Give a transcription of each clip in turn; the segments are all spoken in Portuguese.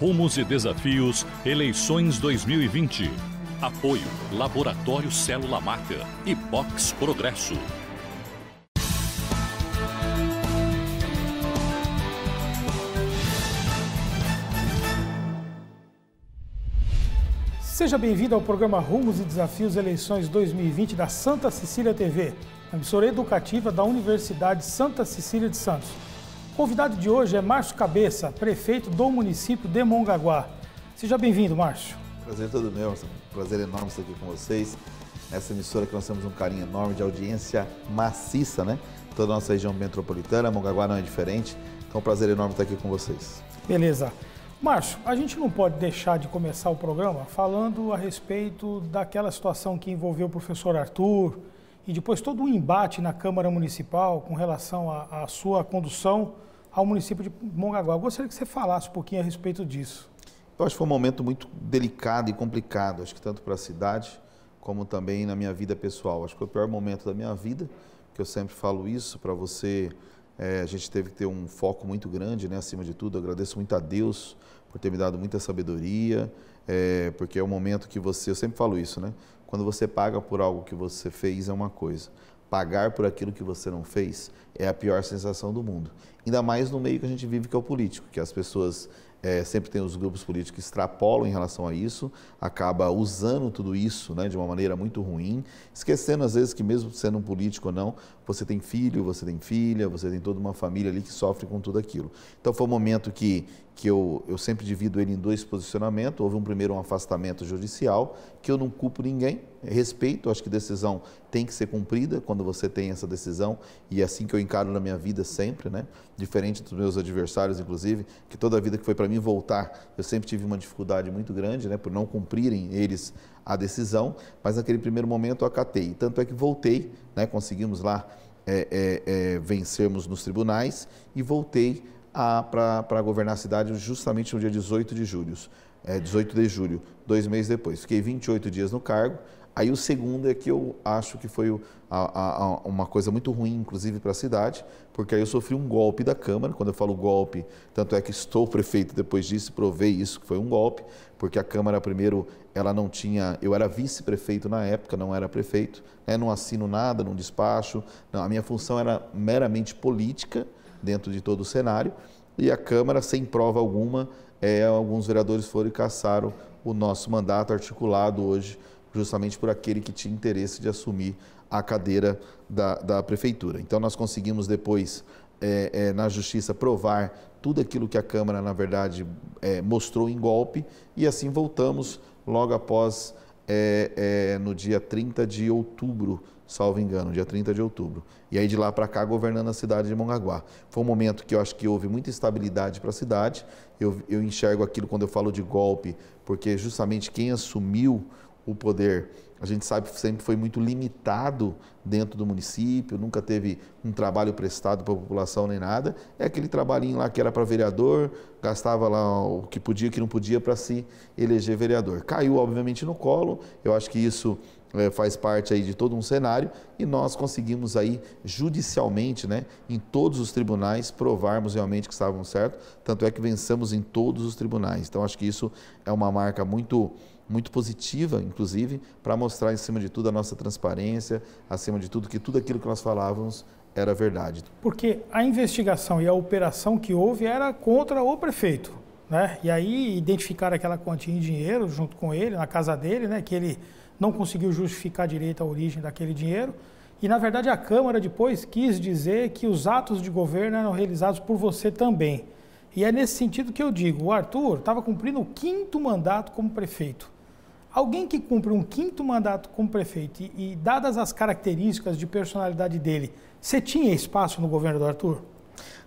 Rumos e Desafios, Eleições 2020. Apoio Laboratório Célula Marca e Box Progresso. Seja bem-vindo ao programa Rumos e Desafios Eleições 2020 da Santa Cecília TV, emissora educativa da Universidade Santa Cecília de Santos convidado de hoje é Márcio Cabeça, prefeito do município de Mongaguá. Seja bem-vindo, Márcio. Prazer é todo meu, prazer enorme estar aqui com vocês. Nessa emissora que nós temos um carinho enorme de audiência maciça, né? Toda a nossa região metropolitana, Mongaguá não é diferente. Então, é um prazer enorme estar aqui com vocês. Beleza. Márcio, a gente não pode deixar de começar o programa falando a respeito daquela situação que envolveu o professor Arthur, e depois todo o um embate na Câmara Municipal com relação à sua condução ao município de Mongaguá. Eu gostaria que você falasse um pouquinho a respeito disso. Eu acho que foi um momento muito delicado e complicado, acho que tanto para a cidade como também na minha vida pessoal. Acho que foi o pior momento da minha vida, que eu sempre falo isso para você. É, a gente teve que ter um foco muito grande, né? acima de tudo. Eu agradeço muito a Deus por ter me dado muita sabedoria, é, porque é o um momento que você, eu sempre falo isso, né? Quando você paga por algo que você fez é uma coisa. Pagar por aquilo que você não fez é a pior sensação do mundo. Ainda mais no meio que a gente vive, que é o político, que as pessoas é, sempre tem os grupos políticos que extrapolam em relação a isso, acaba usando tudo isso né, de uma maneira muito ruim, esquecendo às vezes que mesmo sendo um político ou não, você tem filho, você tem filha, você tem toda uma família ali que sofre com tudo aquilo. Então foi um momento que, que eu, eu sempre divido ele em dois posicionamentos. Houve um primeiro um afastamento judicial, que eu não culpo ninguém, respeito, acho que decisão tem que ser cumprida quando você tem essa decisão e é assim que eu encaro na minha vida sempre, né? Diferente dos meus adversários, inclusive, que toda a vida que foi para mim voltar, eu sempre tive uma dificuldade muito grande, né? Por não cumprirem eles a decisão, mas naquele primeiro momento eu acatei. Tanto é que voltei, né? Conseguimos lá é, é, é, vencermos nos tribunais e voltei para governar a cidade justamente no dia 18 de julho, 18 é, de julho, dois meses depois. Fiquei 28 dias no cargo, Aí o segundo é que eu acho que foi a, a, uma coisa muito ruim, inclusive para a cidade, porque aí eu sofri um golpe da Câmara. Quando eu falo golpe, tanto é que estou prefeito depois disso, provei isso que foi um golpe, porque a Câmara primeiro ela não tinha, eu era vice-prefeito na época, não era prefeito, né? não assino nada, não despacho, não, a minha função era meramente política dentro de todo o cenário e a Câmara sem prova alguma, é, alguns vereadores foram e caçaram o nosso mandato articulado hoje justamente por aquele que tinha interesse de assumir a cadeira da, da prefeitura. Então, nós conseguimos depois, é, é, na justiça, provar tudo aquilo que a Câmara, na verdade, é, mostrou em golpe e assim voltamos logo após, é, é, no dia 30 de outubro, salvo engano, dia 30 de outubro. E aí, de lá para cá, governando a cidade de Mongaguá. Foi um momento que eu acho que houve muita estabilidade para a cidade. Eu, eu enxergo aquilo quando eu falo de golpe, porque justamente quem assumiu o poder, a gente sabe, sempre foi muito limitado dentro do município, nunca teve um trabalho prestado para a população nem nada. É aquele trabalhinho lá que era para vereador, gastava lá o que podia, o que não podia para se eleger vereador. Caiu, obviamente, no colo, eu acho que isso é, faz parte aí de todo um cenário e nós conseguimos aí judicialmente, né, em todos os tribunais, provarmos realmente que estávamos certo, tanto é que vencemos em todos os tribunais. Então, acho que isso é uma marca muito muito positiva, inclusive, para mostrar, acima de tudo, a nossa transparência, acima de tudo, que tudo aquilo que nós falávamos era verdade. Porque a investigação e a operação que houve era contra o prefeito, né? E aí identificaram aquela quantia em dinheiro junto com ele, na casa dele, né? Que ele não conseguiu justificar direito a origem daquele dinheiro. E, na verdade, a Câmara depois quis dizer que os atos de governo eram realizados por você também. E é nesse sentido que eu digo: o Arthur estava cumprindo o quinto mandato como prefeito. Alguém que cumpre um quinto mandato como prefeito e, e dadas as características de personalidade dele, você tinha espaço no governo do Arthur?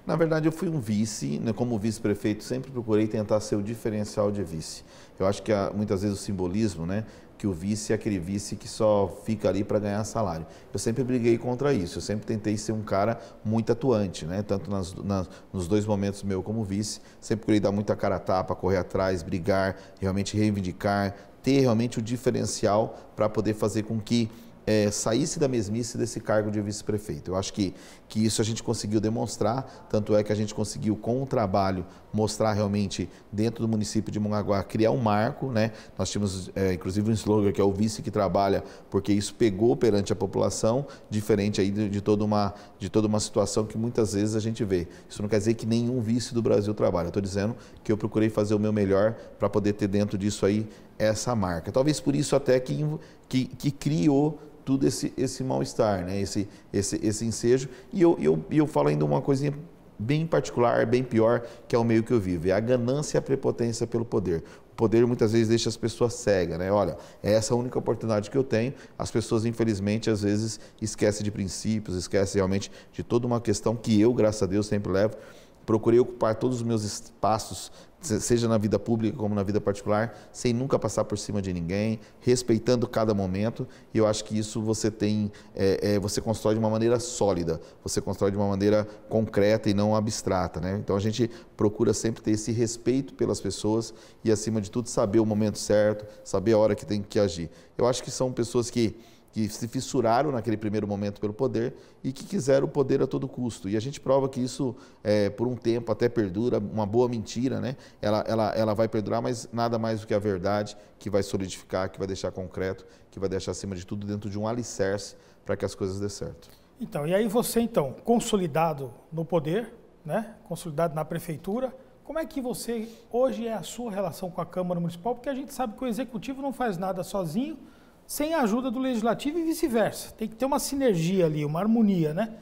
Na verdade, eu fui um vice, né? como vice-prefeito, sempre procurei tentar ser o diferencial de vice. Eu acho que há, muitas vezes o simbolismo, né? que o vice é aquele vice que só fica ali para ganhar salário. Eu sempre briguei contra isso, eu sempre tentei ser um cara muito atuante, né? tanto nas, nas, nos dois momentos meu como vice, sempre procurei dar muita cara a tapa, correr atrás, brigar, realmente reivindicar, ter realmente o diferencial para poder fazer com que é, saísse da mesmice desse cargo de vice-prefeito. Eu acho que, que isso a gente conseguiu demonstrar, tanto é que a gente conseguiu, com o trabalho, mostrar realmente dentro do município de Mongaguá, criar um marco. Né? Nós tínhamos, é, inclusive, um slogan que é o vice que trabalha, porque isso pegou perante a população, diferente aí de, de, toda uma, de toda uma situação que muitas vezes a gente vê. Isso não quer dizer que nenhum vice do Brasil trabalha. Estou dizendo que eu procurei fazer o meu melhor para poder ter dentro disso aí essa marca. Talvez por isso até que, que, que criou tudo esse, esse mal-estar, né? esse, esse, esse ensejo. E eu, eu, eu falo ainda uma coisinha bem particular, bem pior, que é o meio que eu vivo. É a ganância e a prepotência pelo poder. O poder muitas vezes deixa as pessoas cegas, né? Olha, é essa a única oportunidade que eu tenho. As pessoas, infelizmente, às vezes esquecem de princípios, esquecem realmente de toda uma questão que eu, graças a Deus, sempre levo Procurei ocupar todos os meus espaços, seja na vida pública como na vida particular, sem nunca passar por cima de ninguém, respeitando cada momento. E eu acho que isso você tem, é, é, você constrói de uma maneira sólida, você constrói de uma maneira concreta e não abstrata, né? Então a gente procura sempre ter esse respeito pelas pessoas e acima de tudo saber o momento certo, saber a hora que tem que agir. Eu acho que são pessoas que que se fissuraram naquele primeiro momento pelo poder e que quiseram o poder a todo custo. E a gente prova que isso, é, por um tempo, até perdura, uma boa mentira, né? Ela, ela, ela vai perdurar, mas nada mais do que a verdade que vai solidificar, que vai deixar concreto, que vai deixar, acima de tudo, dentro de um alicerce para que as coisas dê certo. Então, e aí você, então, consolidado no poder, né? consolidado na prefeitura, como é que você, hoje é a sua relação com a Câmara Municipal? Porque a gente sabe que o Executivo não faz nada sozinho, sem a ajuda do legislativo e vice-versa. Tem que ter uma sinergia ali, uma harmonia, né?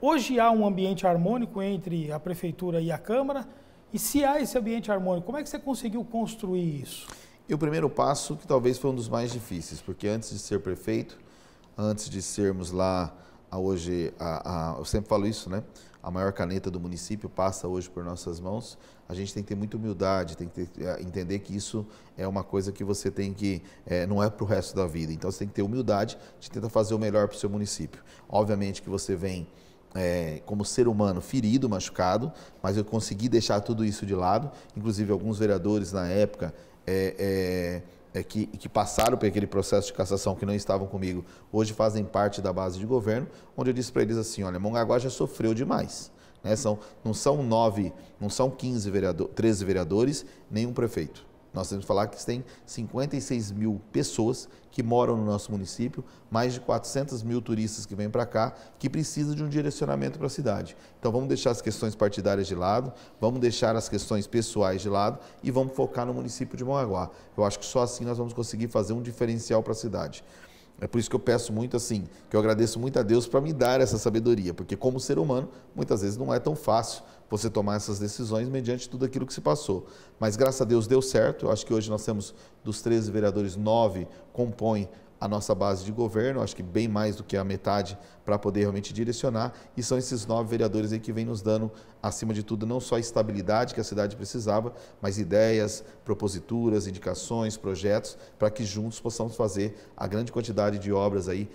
Hoje há um ambiente harmônico entre a prefeitura e a Câmara. E se há esse ambiente harmônico, como é que você conseguiu construir isso? E o primeiro passo, que talvez foi um dos mais difíceis, porque antes de ser prefeito, antes de sermos lá a hoje, a, a, eu sempre falo isso, né? A maior caneta do município passa hoje por nossas mãos a gente tem que ter muita humildade, tem que ter, eh, entender que isso é uma coisa que você tem que, é, não é para o resto da vida. Então você tem que ter humildade de tentar fazer o melhor para o seu município. Obviamente que você vem é, como ser humano ferido, machucado, mas eu consegui deixar tudo isso de lado. Inclusive alguns vereadores na época é, que, que, passaram por aquele processo de cassação que não estavam comigo, hoje fazem parte da base de governo, onde eu disse para eles assim, olha, Mongaguá já sofreu demais né? São, não são nove, não são 15 vereador, 13 vereadores, nenhum prefeito. Nós temos que falar que tem 56 mil pessoas que moram no nosso município, mais de 400 mil turistas que vêm para cá, que precisam de um direcionamento para a cidade. Então vamos deixar as questões partidárias de lado, vamos deixar as questões pessoais de lado e vamos focar no município de Mongaguá. Eu acho que só assim nós vamos conseguir fazer um diferencial para a cidade. É por isso que eu peço muito assim, que eu agradeço muito a Deus para me dar essa sabedoria, porque como ser humano, muitas vezes não é tão fácil você tomar essas decisões mediante tudo aquilo que se passou. Mas graças a Deus deu certo. Eu acho que hoje nós temos dos 13 vereadores, 9 compõem a nossa base de governo, acho que bem mais do que a metade para poder realmente direcionar, e são esses nove vereadores aí que vêm nos dando, acima de tudo, não só a estabilidade que a cidade precisava, mas ideias, proposituras, indicações, projetos, para que juntos possamos fazer a grande quantidade de obras aí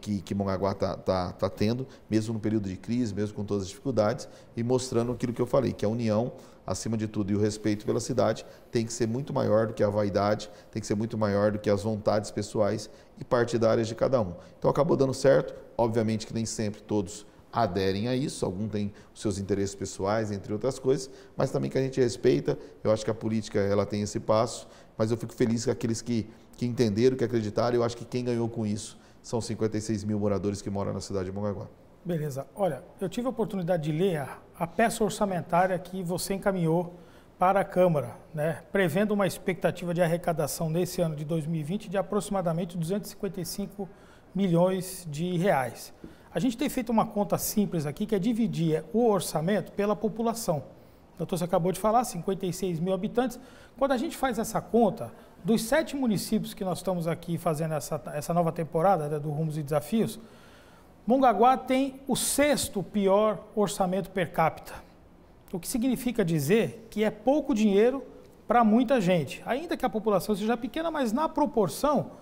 que, que Mongaguá está tá, tá tendo, mesmo no período de crise, mesmo com todas as dificuldades, e mostrando aquilo que eu falei, que a união acima de tudo, e o respeito pela cidade tem que ser muito maior do que a vaidade, tem que ser muito maior do que as vontades pessoais e partidárias de cada um. Então acabou dando certo, obviamente que nem sempre todos aderem a isso, algum tem os seus interesses pessoais, entre outras coisas, mas também que a gente respeita, eu acho que a política ela tem esse passo, mas eu fico feliz com aqueles que, que entenderam, que acreditaram, eu acho que quem ganhou com isso são 56 mil moradores que moram na cidade de Mongaguá. Beleza, olha, eu tive a oportunidade de ler a a peça orçamentária que você encaminhou para a Câmara, né, prevendo uma expectativa de arrecadação nesse ano de 2020 de aproximadamente 255 milhões de reais. A gente tem feito uma conta simples aqui, que é dividir o orçamento pela população. O doutor, você acabou de falar, 56 mil habitantes. Quando a gente faz essa conta, dos sete municípios que nós estamos aqui fazendo essa, essa nova temporada né, do Rumos e Desafios, Mongaguá tem o sexto pior orçamento per capita, o que significa dizer que é pouco dinheiro para muita gente, ainda que a população seja pequena, mas na proporção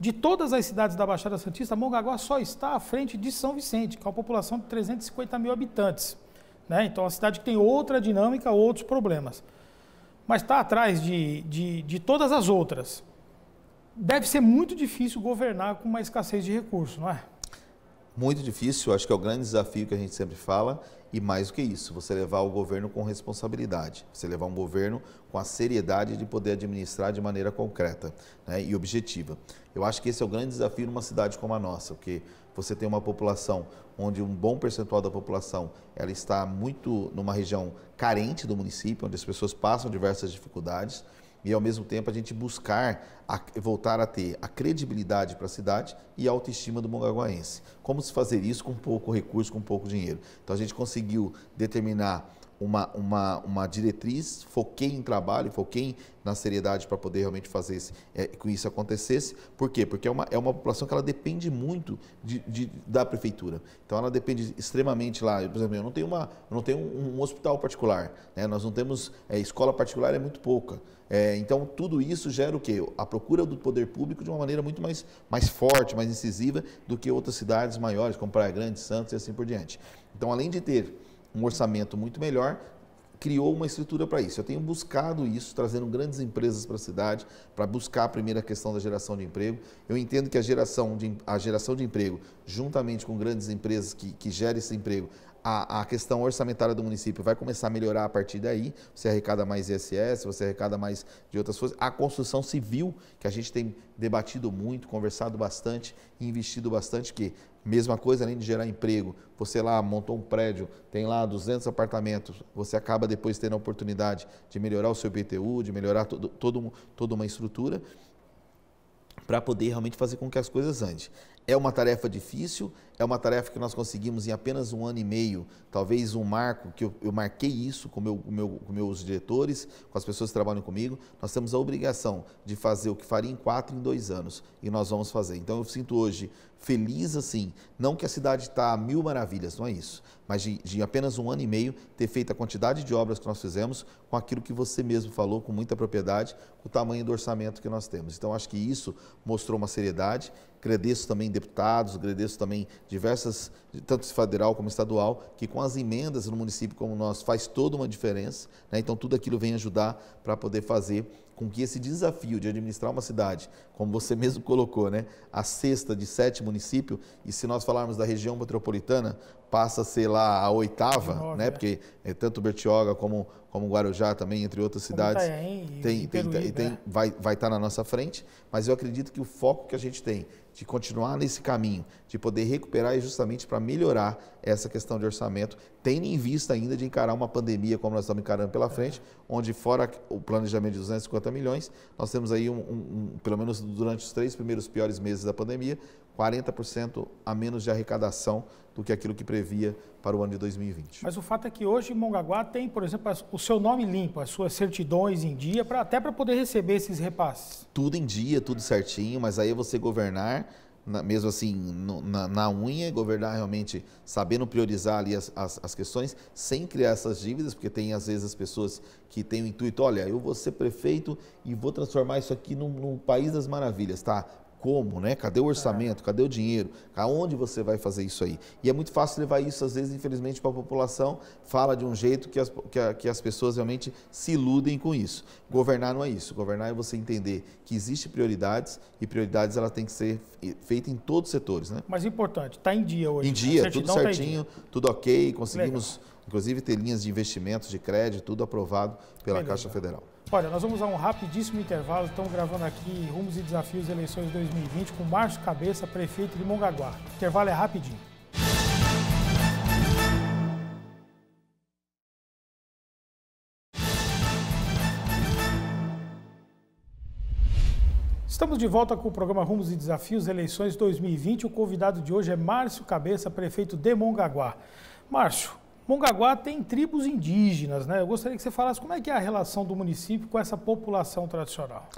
de todas as cidades da Baixada Santista, Mongaguá só está à frente de São Vicente, com a população de 350 mil habitantes. Né? Então, é uma cidade que tem outra dinâmica, outros problemas. Mas está atrás de, de, de todas as outras. Deve ser muito difícil governar com uma escassez de recursos, não é? Muito difícil, acho que é o grande desafio que a gente sempre fala, e mais do que isso, você levar o governo com responsabilidade, você levar um governo com a seriedade de poder administrar de maneira concreta né, e objetiva. Eu acho que esse é o grande desafio numa cidade como a nossa, porque você tem uma população onde um bom percentual da população ela está muito numa região carente do município, onde as pessoas passam diversas dificuldades e ao mesmo tempo a gente buscar a, voltar a ter a credibilidade para a cidade e a autoestima do mongaguaense. Como se fazer isso com pouco recurso, com pouco dinheiro? Então a gente conseguiu determinar uma, uma, uma diretriz, foquei em trabalho, foquei na seriedade para poder realmente fazer esse, é, que isso acontecesse. Por quê? Porque é uma, é uma população que ela depende muito de, de da prefeitura. Então ela depende extremamente lá. Por exemplo, eu não tenho, uma, não tenho um, um hospital particular, né? nós não temos. É, escola particular é muito pouca. É, então tudo isso gera o quê? A procura do poder público de uma maneira muito mais, mais forte, mais incisiva do que outras cidades maiores, como Praia Grande, Santos e assim por diante. Então, além de ter um orçamento muito melhor, criou uma estrutura para isso. Eu tenho buscado isso, trazendo grandes empresas para a cidade, para buscar a primeira questão da geração de emprego. Eu entendo que a geração de, a geração de emprego, juntamente com grandes empresas que, que gerem esse emprego, a, a, questão orçamentária do município vai começar a melhorar a partir daí. Você arrecada mais ISS, você arrecada mais de outras coisas. A construção civil, que a gente tem debatido muito, conversado bastante, investido bastante, que Mesma coisa, além de gerar emprego, você lá montou um prédio, tem lá 200 apartamentos, você acaba depois tendo a oportunidade de melhorar o seu IPTU, de melhorar todo, todo, toda uma estrutura para poder realmente fazer com que as coisas andem. É uma tarefa difícil, é uma tarefa que nós conseguimos em apenas um ano e meio, talvez um marco, que eu, eu marquei isso com, meu, meu, com meus diretores, com as pessoas que trabalham comigo. Nós temos a obrigação de fazer o que faria em quatro, em dois anos, e nós vamos fazer. Então eu sinto hoje feliz assim, não que a cidade está a mil maravilhas, não é isso, mas de, de, apenas um ano e meio ter feito a quantidade de obras que nós fizemos com aquilo que você mesmo falou, com muita propriedade, com o tamanho do orçamento que nós temos. Então acho que isso mostrou uma seriedade. Agradeço também deputados, agradeço também diversas, tanto federal como estadual, que com as emendas no município como nós faz toda uma diferença. Né? Então tudo aquilo vem ajudar para poder fazer com que esse desafio de administrar uma cidade, como você mesmo colocou, né, a sexta de sete municípios, e se nós falarmos da região metropolitana, passa a ser lá a oitava, né? É. Porque é tanto Bertioga como, como Guarujá também, entre outras cidades, Itaém, tem, tem, Peruíbe, tem, é. vai estar vai tá na nossa frente. Mas eu acredito que o foco que a gente tem de continuar nesse caminho, de poder recuperar é justamente para melhorar essa questão de orçamento, tendo em vista ainda de encarar uma pandemia como nós estamos encarando pela é. frente, onde fora o planejamento de 250 milhões, nós temos aí um, um, um pelo menos durante os três primeiros piores meses da pandemia, 40% a menos de arrecadação do que aquilo que previa para o ano de 2020. Mas o fato é que hoje Mongaguá tem, por exemplo, o seu nome limpo, as suas certidões em dia, pra, até para poder receber esses repasses. Tudo em dia, tudo certinho, mas aí é você governar, na, mesmo assim, no, na, na, unha, governar realmente sabendo priorizar ali as, as, as, questões, sem criar essas dívidas, porque tem às vezes as pessoas que têm o intuito, olha, eu vou ser prefeito e vou transformar isso aqui num, num país das maravilhas, tá? como, né? Cadê o orçamento? É. Cadê o dinheiro? Aonde você vai fazer isso aí? E é muito fácil levar isso, às vezes, infelizmente, para a população, fala de um jeito que as, que, a, que as pessoas realmente se iludem com isso. Governar não é isso. Governar é você entender que existe prioridades e prioridades ela tem que ser feita em todos os setores, né? Mas importante, está em dia hoje. Em né? dia, tudo tá certinho, tá dia. tudo ok, conseguimos, Legal. inclusive, ter linhas de investimentos, de crédito, tudo aprovado pela Caixa Federal. Olha, nós vamos a um rapidíssimo intervalo. Estamos gravando aqui Rumos e Desafios Eleições 2020 com Márcio Cabeça, prefeito de Mongaguá. O intervalo é rapidinho. Estamos de volta com o programa Rumos e Desafios Eleições 2020. O convidado de hoje é Márcio Cabeça, prefeito de Mongaguá. Márcio, Mongaguá tem tribos indígenas, né? Eu gostaria que você falasse como é que é a relação do município com essa população tradicional.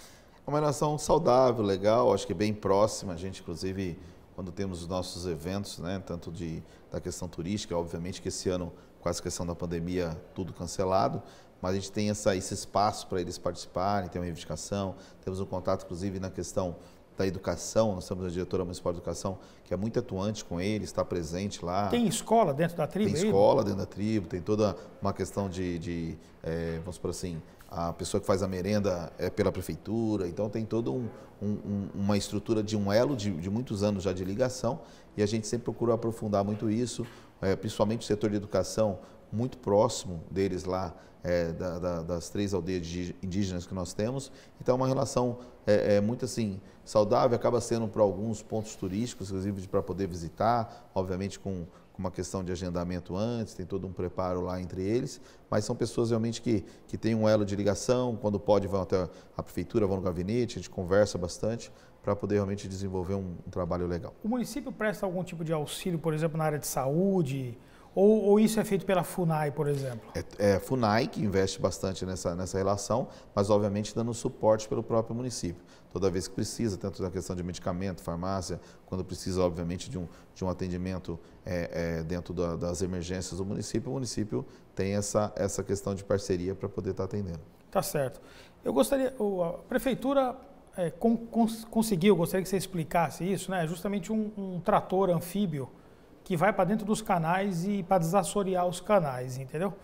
É uma relação saudável, legal, acho que bem próxima. A gente, inclusive, quando temos os nossos eventos, né, tanto de, da questão turística, obviamente que esse ano, com essa questão da pandemia, tudo cancelado, mas a gente tem essa, esse espaço para eles participarem, tem uma reivindicação, temos um contato, inclusive, na questão da educação, nós temos a diretora municipal de educação que é muito atuante com ele, está presente lá. Tem escola dentro da tribo? Tem aí? escola dentro da tribo, tem toda uma questão de, de é, vamos por assim, a pessoa que faz a merenda é pela prefeitura, então tem toda um, um, uma estrutura de um elo de, de, muitos anos já de ligação e a gente sempre procura aprofundar muito isso, é, principalmente o setor de educação, muito próximo deles lá, é, da, da, das três aldeias indígenas que nós temos. Então, é uma relação é, é muito assim saudável, acaba sendo para alguns pontos turísticos, inclusive para poder visitar, obviamente com, com uma questão de agendamento antes, tem todo um preparo lá entre eles, mas são pessoas realmente que, que têm um elo de ligação, quando pode vão até a prefeitura, vão no gabinete, a gente conversa bastante para poder realmente desenvolver um, um trabalho legal. O município presta algum tipo de auxílio, por exemplo, na área de saúde, ou, ou, isso é feito pela FUNAI, por exemplo? É, é FUNAI que investe bastante nessa, nessa relação, mas obviamente dando suporte pelo próprio município. Toda vez que precisa, tanto na questão de medicamento, farmácia, quando precisa, obviamente, de um, de um atendimento é, é, dentro da, das emergências do município, o município tem essa, essa questão de parceria para poder estar tá atendendo. Tá certo. Eu gostaria, a prefeitura é, con, cons, conseguiu, gostaria que você explicasse isso, né? É justamente um, um trator anfíbio que vai para dentro dos canais e para desassorear os canais, entendeu?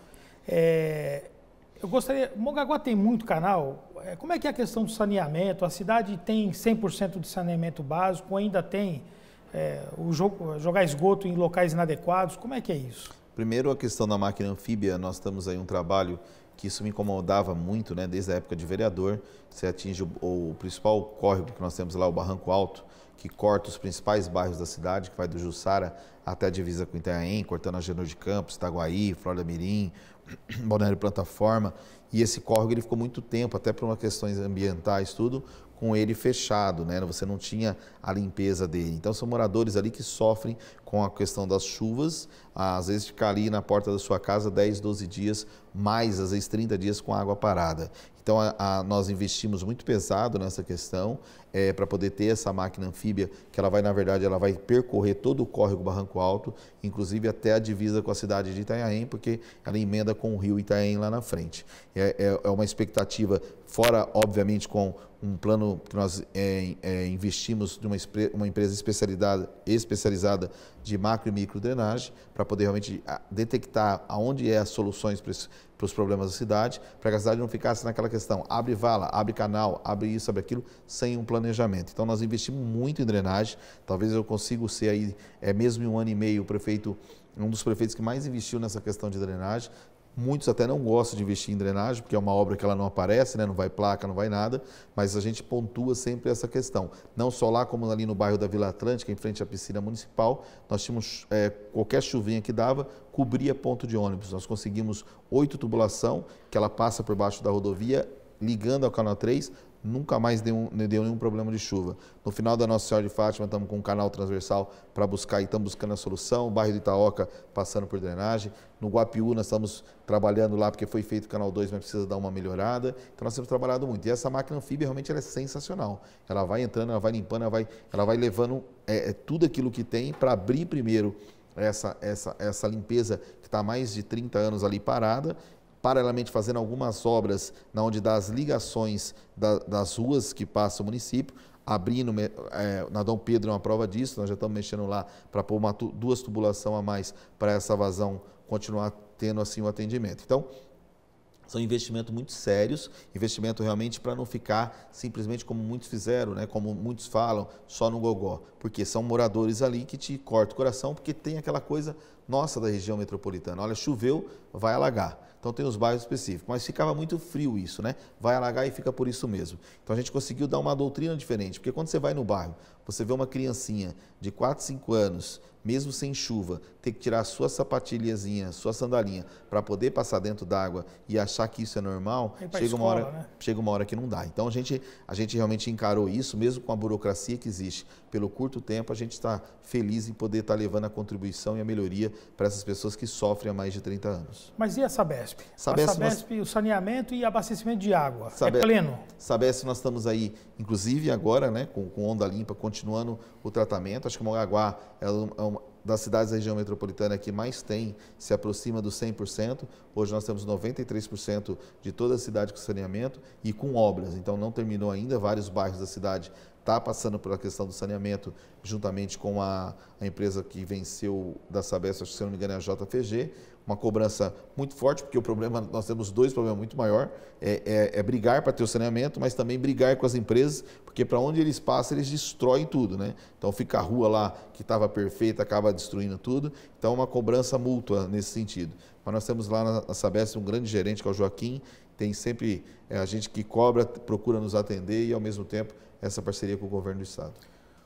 É, eu gostaria. Mongaguá tem muito canal. É, como é que é a questão do saneamento? A cidade tem 100% de saneamento básico, ainda tem é, o jogo, jogar esgoto em locais inadequados? Como é que é isso? Primeiro, a questão da máquina anfíbia. Nós estamos aí um trabalho que isso me incomodava muito, né? Desde a época de vereador, você atinge o, o principal córrego que nós temos lá, o Barranco Alto, que corta os principais bairros da cidade, que vai do Jussara até a divisa com Itanhaém, cortando a Genoa de Campos, Itaguaí, Flora Mirim, Bonaire, Plataforma. E esse córrego ele ficou muito tempo, até por uma questões ambientais, tudo, com ele fechado, né? Você não tinha a limpeza dele. Então são moradores ali que sofrem com a questão das chuvas, às vezes ficar ali na porta da sua casa 10, 12 dias, mais às vezes 30 dias com água parada. Então, a, a, nós investimos muito pesado nessa questão é, para poder ter essa máquina anfíbia, que ela vai, na verdade, ela vai percorrer todo o córrego Barranco Alto, inclusive até a divisa com a cidade de Itanhaém, porque ela emenda com o rio Itanhaém lá na frente. É, é, é uma expectativa, fora, obviamente, com um plano que nós é, é, investimos de uma, uma empresa especializada, especializada de macro e micro drenagem, para poder realmente ah, detectar aonde é as soluções para os problemas da cidade, para que a cidade não ficasse naquela questão, abre vala, abre canal, abre isso, abre aquilo, sem um planejamento. Então nós investimos muito em drenagem, talvez eu consiga ser aí, é, mesmo em um ano e meio, o prefeito um dos prefeitos que mais investiu nessa questão de drenagem. Muitos até não gostam de investir em drenagem, porque é uma obra que ela não aparece, né? não vai placa, não vai nada, mas a gente pontua sempre essa questão. Não só lá, como ali no bairro da Vila Atlântica, em frente à piscina municipal, nós tínhamos é, qualquer chuvinha que dava, cobria ponto de ônibus. Nós conseguimos oito tubulação, que ela passa por baixo da rodovia, ligando ao canal 3, nunca mais deu, deu, nenhum problema de chuva. No final da Nossa Senhora de Fátima, estamos com um canal transversal para buscar e estamos buscando a solução. O bairro de Itaoca passando por drenagem. No Guapiú, nós estamos trabalhando lá porque foi feito o canal 2, mas precisa dar uma melhorada. Então, nós temos trabalhado muito. E essa máquina anfíbia realmente é sensacional. Ela vai entrando, ela vai limpando, ela vai, ela vai levando é, é tudo aquilo que tem para abrir primeiro essa, essa, essa limpeza que está mais de 30 anos ali parada paralelamente fazendo algumas obras na onde dá as ligações da, das ruas que passa o município, abrindo, é, na Dom Pedro é uma prova disso, nós já estamos mexendo lá para pôr uma, duas tubulações a mais para essa vazão continuar tendo assim o atendimento. Então, são investimentos muito sérios, investimento realmente para não ficar simplesmente como muitos fizeram, né? como muitos falam, só no gogó, porque são moradores ali que te cortam o coração, porque tem aquela coisa nossa da região metropolitana, olha, choveu, vai alagar. Então tem os bairros específicos, mas ficava muito frio isso, né? Vai alagar e fica por isso mesmo. Então a gente conseguiu dar uma doutrina diferente, porque quando você vai no bairro, você vê uma criancinha de 4, 5 anos, mesmo sem chuva, ter que tirar sua sapatilhazinha, sua sandalinha, para poder passar dentro d'água e achar que isso é normal, chega, escola, uma hora, né? chega uma hora que não dá. Então a gente, a gente realmente encarou isso, mesmo com a burocracia que existe. Pelo curto tempo, a gente está feliz em poder estar tá levando a contribuição e a melhoria para essas pessoas que sofrem há mais de 30 anos. Mas e a Sabesp? Sabesp. Sabesp, Sabesp nós... o saneamento e abastecimento de água. É Sabe... É pleno. Sabesp, nós estamos aí, inclusive agora, né, com, com onda limpa, continuando o tratamento. Acho que Mogaguá é, é uma, das cidades da região metropolitana que mais tem, se aproxima dos 100%. Hoje nós temos 93% de toda a cidade com saneamento e com obras. Então não terminou ainda, vários bairros da cidade está passando pela questão do saneamento, juntamente com a, a empresa que venceu da Sabesp, acho que se não me engano é a JFG, uma cobrança muito forte, porque o problema, nós temos dois problemas muito maior, é, é, é brigar para ter o saneamento, mas também brigar com as empresas, porque para onde eles passam, eles destroem tudo, né? Então fica a rua lá que estava perfeita, acaba destruindo tudo, então é uma cobrança mútua nesse sentido. Mas nós temos lá na, na Sabesp um grande gerente, que é o Joaquim, tem sempre é, a gente que cobra, procura nos atender e ao mesmo tempo essa parceria com o governo do estado.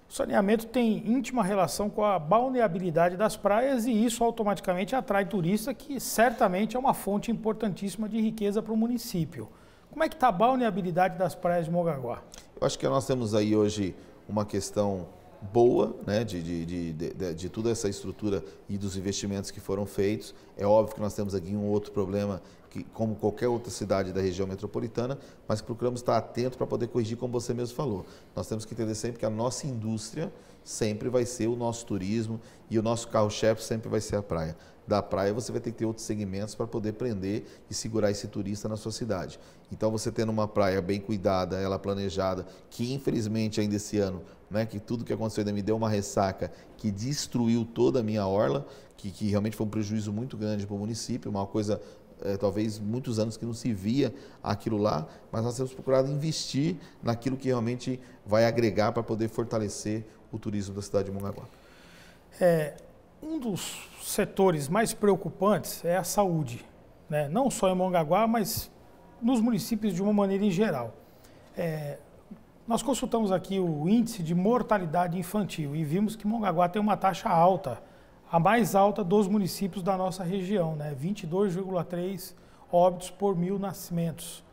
O saneamento tem íntima relação com a balneabilidade das praias e isso automaticamente atrai turista, que certamente é uma fonte importantíssima de riqueza para o município. Como é que está a balneabilidade das praias de Mogaguá? Eu acho que nós temos aí hoje uma questão boa né, de, de, de, de, toda essa estrutura e dos investimentos que foram feitos. É óbvio que nós temos aqui um outro problema que, como qualquer outra cidade da região metropolitana, mas procuramos estar atento para poder corrigir, como você mesmo falou. Nós temos que entender sempre que a nossa indústria sempre vai ser o nosso turismo e o nosso carro-chefe sempre vai ser a praia. Da praia você vai ter que ter outros segmentos para poder prender e segurar esse turista na sua cidade. Então você tendo uma praia bem cuidada, ela planejada, que infelizmente ainda esse ano, né, que tudo que aconteceu ainda me deu uma ressaca que destruiu toda a minha orla, que, que realmente foi um prejuízo muito grande para o município, uma coisa é, talvez muitos anos que não se via aquilo lá, mas nós temos procurado investir naquilo que realmente vai agregar para poder fortalecer o turismo da cidade de Mongaguá. É, um dos setores mais preocupantes é a saúde, né? não só em Mongaguá, mas nos municípios de uma maneira em geral. É, nós consultamos aqui o índice de mortalidade infantil e vimos que Mongaguá tem uma taxa alta a mais alta dos municípios da nossa região, né? 22,3 óbitos por mil nascimentos.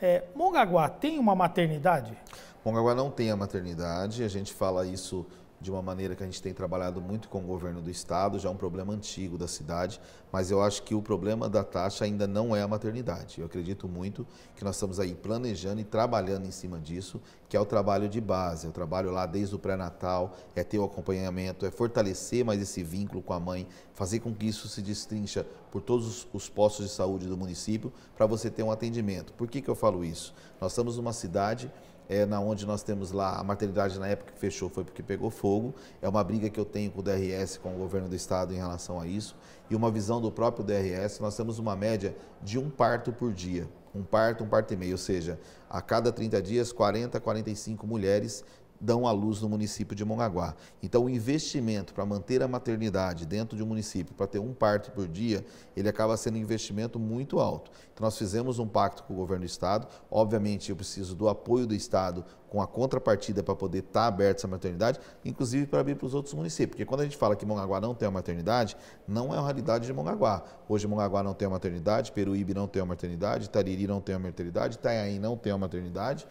É, Mongaguá tem uma maternidade? Mongaguá não tem a maternidade, a gente fala isso de uma maneira que a gente tem trabalhado muito com o governo do estado, já é um problema antigo da cidade, mas eu acho que o problema da taxa ainda não é a maternidade. Eu acredito muito que nós estamos aí planejando e trabalhando em cima disso, que é o trabalho de base, é o trabalho lá desde o pré-natal, é ter o acompanhamento, é fortalecer mais esse vínculo com a mãe, fazer com que isso se destrincha por todos os, postos de saúde do município para você ter um atendimento. Por que, que eu falo isso? Nós estamos numa cidade é, na onde nós temos lá a maternidade na época que fechou foi porque pegou fogo. É uma briga que eu tenho com o DRS, com o governo do estado em relação a isso. E uma visão do próprio DRS, nós temos uma média de um parto por dia. Um parto, um parto e meio, ou seja, a cada 30 dias, 40, 45 mulheres dão à luz no município de Mongaguá. Então, o investimento para manter a maternidade dentro de um município, para ter um parto por dia, ele acaba sendo um investimento muito alto. Então, nós fizemos um pacto com o governo do Estado. Obviamente, eu preciso do apoio do Estado com a contrapartida para poder estar tá aberta essa maternidade, inclusive para abrir para os outros municípios. Porque quando a gente fala que Mongaguá não tem uma maternidade, não é uma realidade de Mongaguá. Hoje, Mongaguá não tem uma maternidade, Peruíbe não tem uma maternidade, Tariri não tem uma maternidade, Itanhaém não tem uma maternidade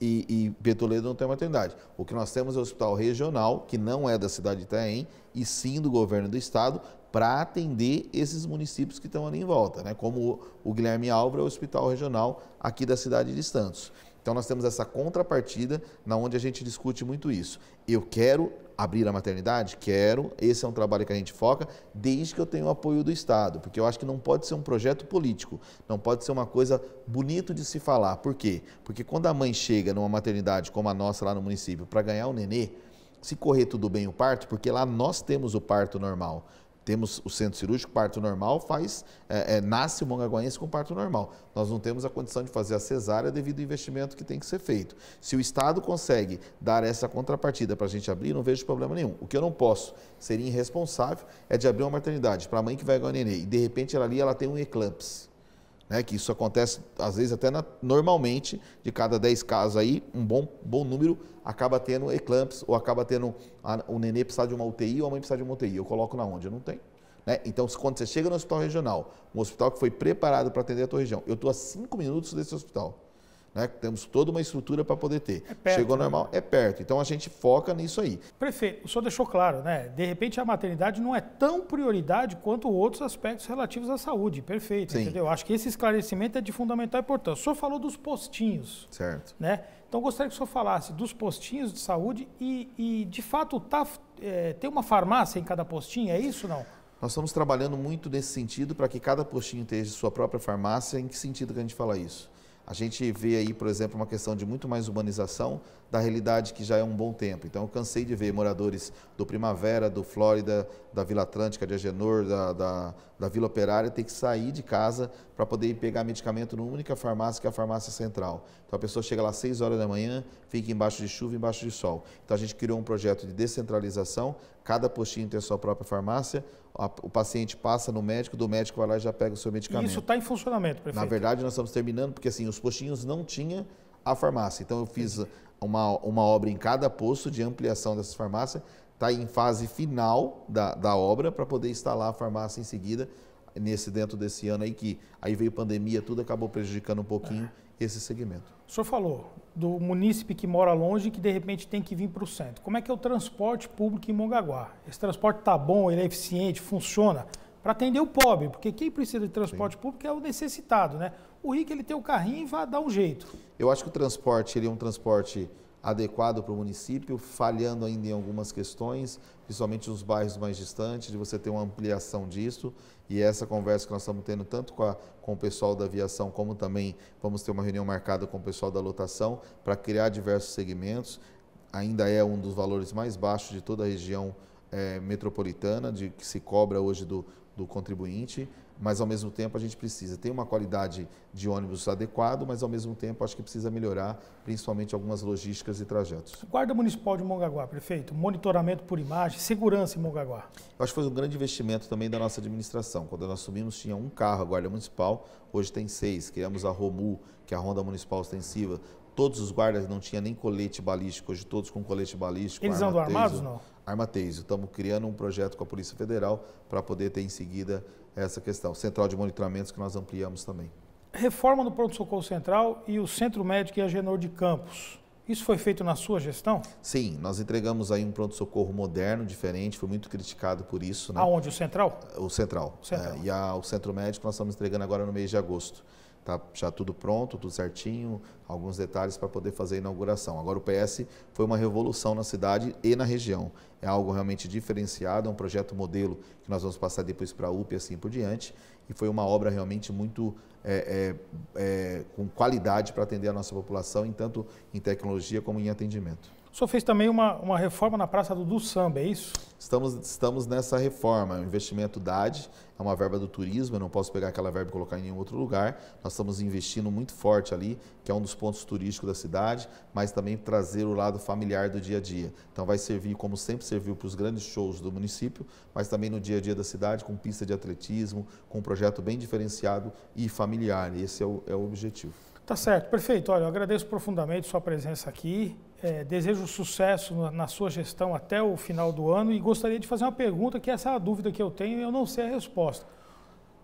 e, e, não tem maternidade. O que nós temos é o hospital regional, que não é da cidade de Itaém, e sim do governo do estado, para atender esses municípios que estão ali em volta, né? como o, o Guilherme Álvaro, é o hospital regional aqui da cidade de Santos. Então nós temos essa contrapartida na onde a gente discute muito isso. Eu quero abrir a maternidade? Quero. Esse é um trabalho que a gente foca, desde que eu tenha o apoio do Estado, porque eu acho que não pode ser um projeto político, não pode ser uma coisa bonito de se falar. Por quê? Porque quando a mãe chega numa maternidade como a nossa lá no município para ganhar o um nenê, se correr tudo bem o parto, porque lá nós temos o parto normal. Temos o centro cirúrgico, parto normal, faz, é, é, nasce o mongaguaense com parto normal. Nós não temos a condição de fazer a cesárea devido ao investimento que tem que ser feito. Se o Estado consegue dar essa contrapartida para a gente abrir, não vejo problema nenhum. O que eu não posso, seria irresponsável, é de abrir uma maternidade para a mãe que vai ganhar neném e de repente ela ali ela tem um eclampse né? Que isso acontece, às vezes, até na, normalmente, de cada 10 casos aí, um bom, bom número acaba tendo eclamps ou acaba tendo a, o nenê precisar de uma UTI ou a mãe precisar de uma UTI. Eu coloco na onde? Eu não tenho. Né? Então, quando você chega no hospital regional, um hospital que foi preparado para atender a tua região, eu estou a 5 minutos desse hospital. Né? Temos toda uma estrutura para poder ter. É perto, Chegou né? normal, é perto. Então a gente foca nisso aí. Prefeito, o senhor deixou claro, né? De repente a maternidade não é tão prioridade quanto outros aspectos relativos à saúde. Perfeito, Sim. entendeu? Acho que esse esclarecimento é de fundamental importância. O senhor falou dos postinhos. Certo. Né? Então gostaria que o senhor falasse dos postinhos de saúde e, e de fato, tá, é, tem uma farmácia em cada postinho, é isso não? Nós estamos trabalhando muito nesse sentido para que cada postinho tenha sua própria farmácia. Em que sentido que a gente fala isso? A gente vê aí, por exemplo, uma questão de muito mais urbanização da realidade que já é um bom tempo. Então, eu cansei de ver moradores do Primavera, do Flórida, da Vila Atlântica, de Agenor, da, da, da Vila Operária, ter que sair de casa para poder ir pegar medicamento numa única farmácia, que é a farmácia central. Então, a pessoa chega lá às 6 horas da manhã, fica embaixo de chuva, embaixo de sol. Então, a gente criou um projeto de descentralização, cada postinho tem a sua própria farmácia, o paciente passa no médico, do médico vai lá e já pega o seu medicamento. isso está em funcionamento, prefeito. Na verdade, nós estamos terminando, porque assim, os postinhos não tinham a farmácia. Então eu fiz uma, uma obra em cada posto de ampliação dessas farmácias. Está em fase final da, da obra para poder instalar a farmácia em seguida, nesse dentro desse ano aí que aí veio pandemia, tudo acabou prejudicando um pouquinho é. esse segmento. O senhor falou do munícipe que mora longe que de repente tem que vir para o centro. Como é que é o transporte público em Mongaguá? Esse transporte está bom, ele é eficiente, funciona para atender o pobre, porque quem precisa de transporte Sim. público é o necessitado, né? O rico ele tem o carrinho e vai dar um jeito. Eu acho que o transporte ele é um transporte adequado para o município, falhando ainda em algumas questões, principalmente nos bairros mais distantes, de você ter uma ampliação disso. E é essa conversa que nós estamos tendo tanto com, a, com o pessoal da aviação, como também vamos ter uma reunião marcada com o pessoal da lotação, para criar diversos segmentos. Ainda é um dos valores mais baixos de toda a região é, metropolitana, de que se cobra hoje do, do contribuinte mas ao mesmo tempo a gente precisa ter uma qualidade de ônibus adequado, mas ao mesmo tempo acho que precisa melhorar principalmente algumas logísticas e trajetos. Guarda Municipal de Mongaguá, prefeito, monitoramento por imagem, segurança em Mongaguá. Eu acho que foi um grande investimento também da nossa administração. Quando nós assumimos tinha um carro a Guarda Municipal, hoje tem seis. Criamos a Romu, que é a Ronda Municipal Ostensiva, todos os guardas não tinham nem colete balístico, hoje todos com colete balístico. Eles andam armados ou não? Arma Estamos criando um projeto com a Polícia Federal para poder ter em seguida essa questão. Central de monitoramentos que nós ampliamos também. Reforma do pronto-socorro central e o Centro Médico e Agenor de Campos. Isso foi feito na sua gestão? Sim, nós entregamos aí um pronto-socorro moderno, diferente, foi muito criticado por isso. Né? Aonde? O Central? O Central. central. É, e a, o Centro Médico nós estamos entregando agora no mês de agosto. Tá já tudo pronto, tudo certinho, alguns detalhes para poder fazer a inauguração. Agora o PS foi uma revolução na cidade e na região. É algo realmente diferenciado, é um projeto modelo que nós vamos passar depois para a UP e assim por diante. E foi uma obra realmente muito é, é, é, com qualidade para atender a nossa população, tanto em tecnologia como em atendimento. O senhor fez também uma, uma reforma na Praça do, do Samba, é isso? Estamos, estamos nessa reforma. O é investimento DAD é uma verba do turismo, eu não posso pegar aquela verba e colocar em nenhum outro lugar. Nós estamos investindo muito forte ali, que é um dos pontos turísticos da cidade, mas também trazer o lado familiar do dia a dia. Então vai servir, como sempre serviu, para os grandes shows do município, mas também no dia a dia da cidade, com pista de atletismo, com um projeto bem diferenciado e familiar. Esse é o, é o objetivo. Tá certo, perfeito. Olha, eu agradeço profundamente sua presença aqui é, desejo sucesso na sua gestão até o final do ano e gostaria de fazer uma pergunta que essa é a dúvida que eu tenho e eu não sei a resposta.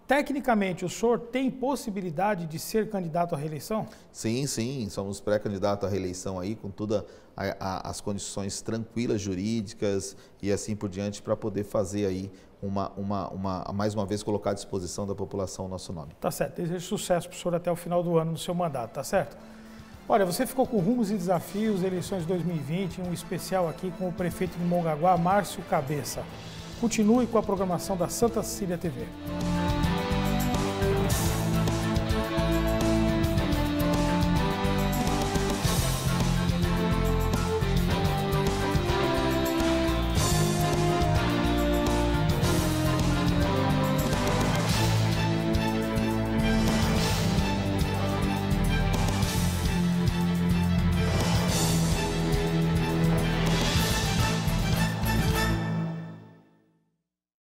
Tecnicamente, o senhor tem possibilidade de ser candidato à reeleição? Sim, sim, somos pré-candidato à reeleição aí com todas as condições tranquilas jurídicas e assim por diante para poder fazer aí uma, uma, uma, mais uma vez colocar à disposição da população o nosso nome. Tá certo, desejo sucesso para o senhor até o final do ano no seu mandato, tá certo? Olha, você ficou com rumos e desafios, eleições 2020, um especial aqui com o prefeito de Mongaguá, Márcio Cabeça. Continue com a programação da Santa Cecília TV.